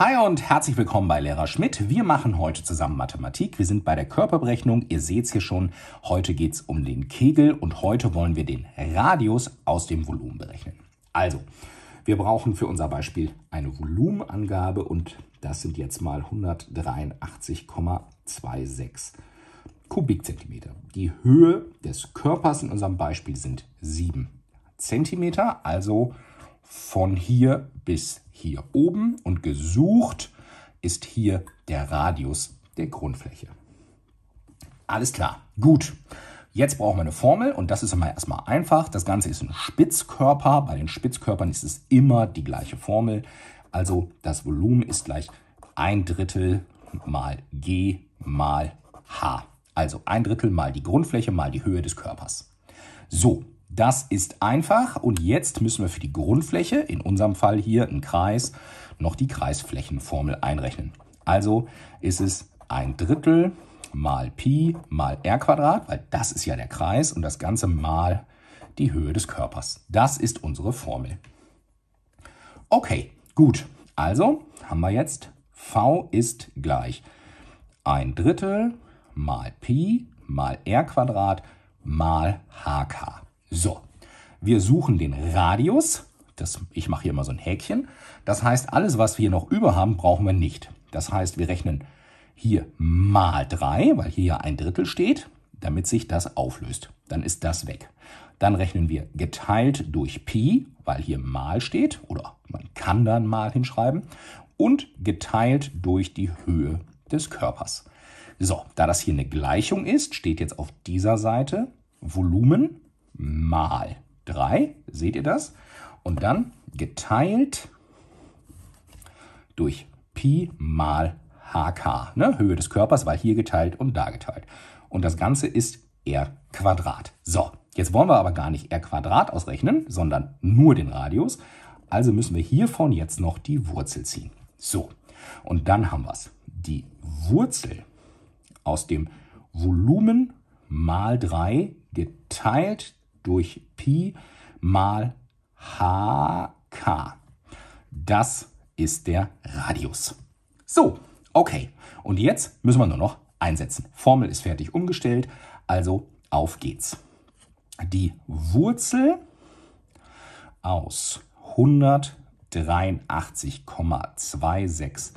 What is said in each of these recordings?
Hi und herzlich willkommen bei Lehrer Schmidt. Wir machen heute zusammen Mathematik. Wir sind bei der Körperberechnung. Ihr seht es hier schon. Heute geht es um den Kegel und heute wollen wir den Radius aus dem Volumen berechnen. Also, wir brauchen für unser Beispiel eine Volumenangabe und das sind jetzt mal 183,26 Kubikzentimeter. Die Höhe des Körpers in unserem Beispiel sind 7 Zentimeter, also von hier bis hier oben und gesucht ist hier der Radius der Grundfläche. Alles klar, gut. Jetzt brauchen wir eine Formel und das ist immer erstmal einfach. Das Ganze ist ein Spitzkörper. Bei den Spitzkörpern ist es immer die gleiche Formel. Also das Volumen ist gleich ein Drittel mal G mal H. Also ein Drittel mal die Grundfläche mal die Höhe des Körpers. So, das ist einfach und jetzt müssen wir für die Grundfläche, in unserem Fall hier ein Kreis, noch die Kreisflächenformel einrechnen. Also ist es ein Drittel mal Pi mal R Quadrat, weil das ist ja der Kreis und das Ganze mal die Höhe des Körpers. Das ist unsere Formel. Okay, gut. Also haben wir jetzt V ist gleich ein Drittel mal Pi mal R Quadrat mal HK. So, wir suchen den Radius. Das, ich mache hier mal so ein Häkchen. Das heißt, alles, was wir noch über haben, brauchen wir nicht. Das heißt, wir rechnen hier mal 3, weil hier ja ein Drittel steht, damit sich das auflöst. Dann ist das weg. Dann rechnen wir geteilt durch Pi, weil hier mal steht, oder man kann dann mal hinschreiben, und geteilt durch die Höhe des Körpers. So, da das hier eine Gleichung ist, steht jetzt auf dieser Seite Volumen mal 3, seht ihr das? Und dann geteilt durch Pi mal hk, ne? Höhe des Körpers, war hier geteilt und da geteilt. Und das Ganze ist r Quadrat. So, jetzt wollen wir aber gar nicht r Quadrat ausrechnen, sondern nur den Radius. Also müssen wir hiervon jetzt noch die Wurzel ziehen. So, und dann haben wir es. Die Wurzel aus dem Volumen mal 3 geteilt durch Pi mal HK. Das ist der Radius. So, okay. Und jetzt müssen wir nur noch einsetzen. Formel ist fertig umgestellt, also auf geht's. Die Wurzel aus 183,26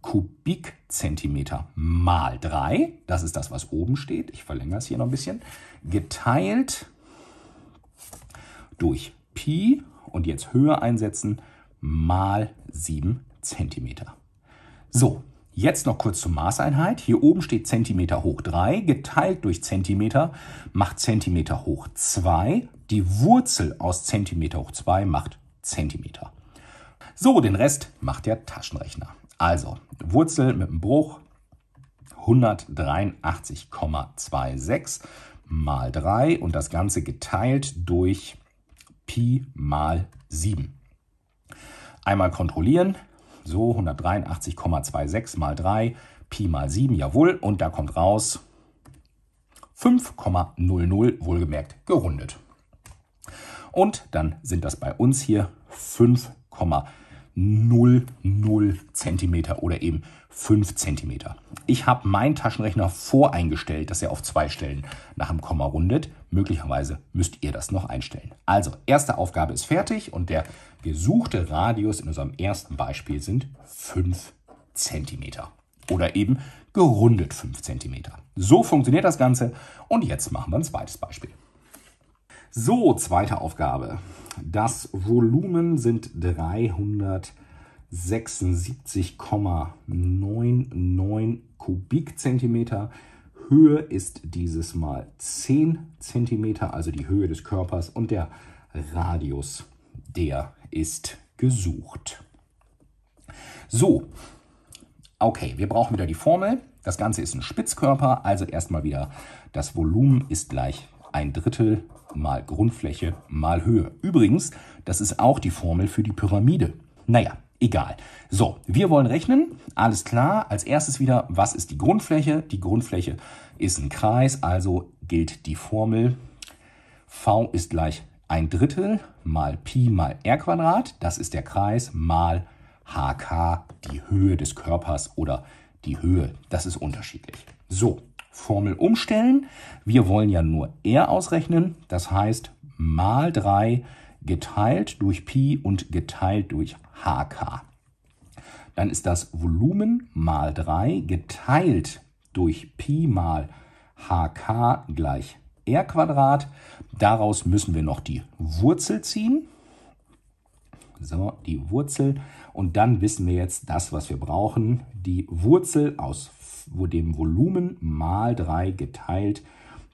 Kubikzentimeter mal 3, das ist das, was oben steht, ich verlängere es hier noch ein bisschen, geteilt durch Pi und jetzt Höhe einsetzen mal 7 cm. So, jetzt noch kurz zur Maßeinheit. Hier oben steht Zentimeter hoch 3, geteilt durch Zentimeter macht Zentimeter hoch 2. Die Wurzel aus Zentimeter hoch 2 macht Zentimeter. So, den Rest macht der Taschenrechner. Also, Wurzel mit dem Bruch 183,26 mal 3 und das Ganze geteilt durch Pi mal 7. Einmal kontrollieren, so 183,26 mal 3, Pi mal 7, jawohl, und da kommt raus 5,00, wohlgemerkt gerundet. Und dann sind das bei uns hier 5,00 cm oder eben 5 cm. Ich habe meinen Taschenrechner voreingestellt, dass er auf zwei Stellen nach dem Komma rundet. Möglicherweise müsst ihr das noch einstellen. Also, erste Aufgabe ist fertig und der gesuchte Radius in unserem ersten Beispiel sind 5 cm. Oder eben gerundet 5 cm. So funktioniert das Ganze und jetzt machen wir ein zweites Beispiel. So, zweite Aufgabe. Das Volumen sind 300 cm. 76,99 Kubikzentimeter. Höhe ist dieses Mal 10 Zentimeter, also die Höhe des Körpers und der Radius, der ist gesucht. So, okay, wir brauchen wieder die Formel. Das Ganze ist ein Spitzkörper, also erstmal wieder das Volumen ist gleich ein Drittel mal Grundfläche mal Höhe. Übrigens, das ist auch die Formel für die Pyramide. Naja, Egal. So, wir wollen rechnen. Alles klar. Als erstes wieder, was ist die Grundfläche? Die Grundfläche ist ein Kreis, also gilt die Formel V ist gleich ein Drittel mal Pi mal R Quadrat. Das ist der Kreis mal HK, die Höhe des Körpers oder die Höhe. Das ist unterschiedlich. So, Formel umstellen. Wir wollen ja nur R ausrechnen. Das heißt, mal 3 geteilt durch Pi und geteilt durch HK. Dann ist das Volumen mal 3 geteilt durch Pi mal HK gleich R Quadrat. Daraus müssen wir noch die Wurzel ziehen. So, die Wurzel. Und dann wissen wir jetzt das, was wir brauchen. Die Wurzel aus dem Volumen mal 3 geteilt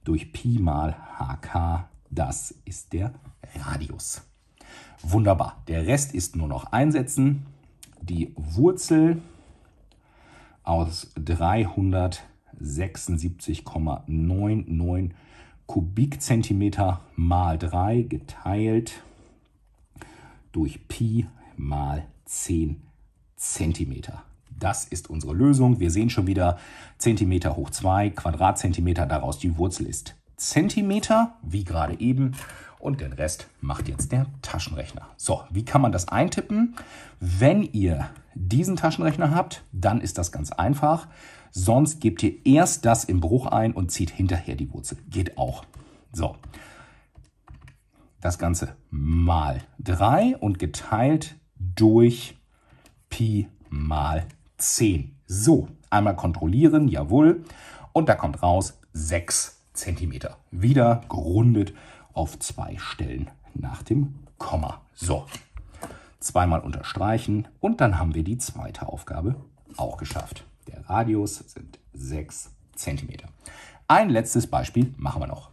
durch Pi mal HK. Das ist der Radius. Wunderbar. Der Rest ist nur noch einsetzen. Die Wurzel aus 376,99 Kubikzentimeter mal 3 geteilt durch Pi mal 10 Zentimeter. Das ist unsere Lösung. Wir sehen schon wieder Zentimeter hoch 2, Quadratzentimeter, daraus die Wurzel ist Zentimeter, wie gerade eben und den Rest macht jetzt der Taschenrechner. So, wie kann man das eintippen? Wenn ihr diesen Taschenrechner habt, dann ist das ganz einfach. Sonst gebt ihr erst das im Bruch ein und zieht hinterher die Wurzel. Geht auch. So, das Ganze mal 3 und geteilt durch Pi mal 10. So, einmal kontrollieren, jawohl. Und da kommt raus 6 cm. Wieder gerundet auf zwei Stellen nach dem Komma. So, zweimal unterstreichen und dann haben wir die zweite Aufgabe auch geschafft. Der Radius sind 6 cm. Ein letztes Beispiel machen wir noch.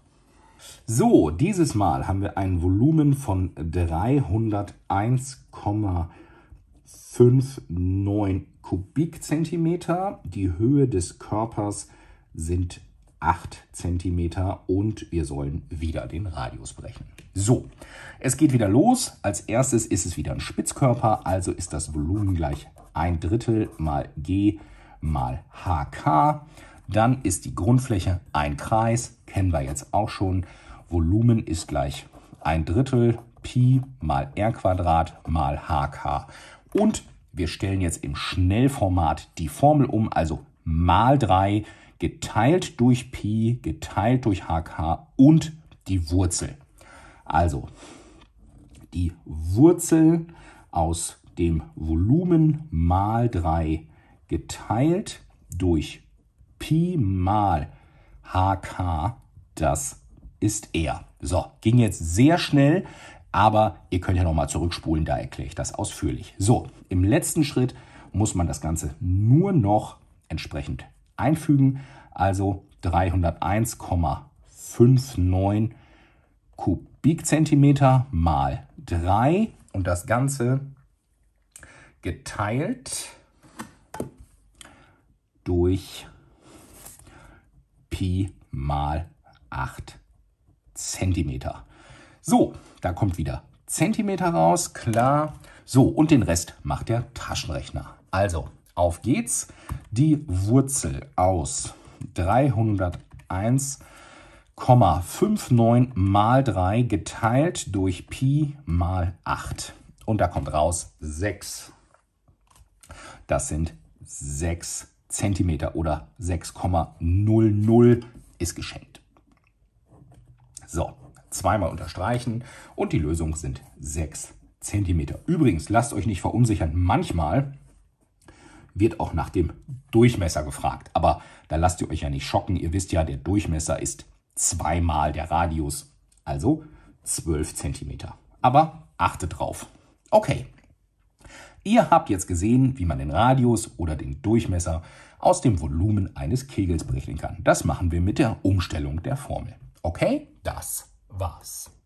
So, dieses Mal haben wir ein Volumen von 301,59 Kubikzentimeter. Die Höhe des Körpers sind 8 cm und wir sollen wieder den Radius brechen. So, es geht wieder los. Als erstes ist es wieder ein Spitzkörper, also ist das Volumen gleich ein Drittel mal G mal HK. Dann ist die Grundfläche ein Kreis, kennen wir jetzt auch schon. Volumen ist gleich ein Drittel Pi mal R Quadrat mal HK. Und wir stellen jetzt im Schnellformat die Formel um, also mal 3 geteilt durch Pi, geteilt durch hk und die Wurzel. Also die Wurzel aus dem Volumen mal 3 geteilt durch Pi mal hk, das ist er. So, ging jetzt sehr schnell, aber ihr könnt ja nochmal zurückspulen, da erkläre ich das ausführlich. So, im letzten Schritt muss man das Ganze nur noch entsprechend einfügen, also 301,59 Kubikzentimeter mal 3 und das Ganze geteilt durch Pi mal 8 Zentimeter. So, da kommt wieder Zentimeter raus, klar. So, und den Rest macht der Taschenrechner. Also auf geht's. Die Wurzel aus 301,59 mal 3 geteilt durch Pi mal 8. Und da kommt raus 6. Das sind 6 cm oder 6,00 ist geschenkt. So, zweimal unterstreichen und die Lösung sind 6 cm. Übrigens, lasst euch nicht verunsichern, manchmal wird auch nach dem Durchmesser gefragt. Aber da lasst ihr euch ja nicht schocken. Ihr wisst ja, der Durchmesser ist zweimal der Radius, also 12 cm. Aber achtet drauf. Okay. Ihr habt jetzt gesehen, wie man den Radius oder den Durchmesser aus dem Volumen eines Kegels berechnen kann. Das machen wir mit der Umstellung der Formel. Okay, das war's.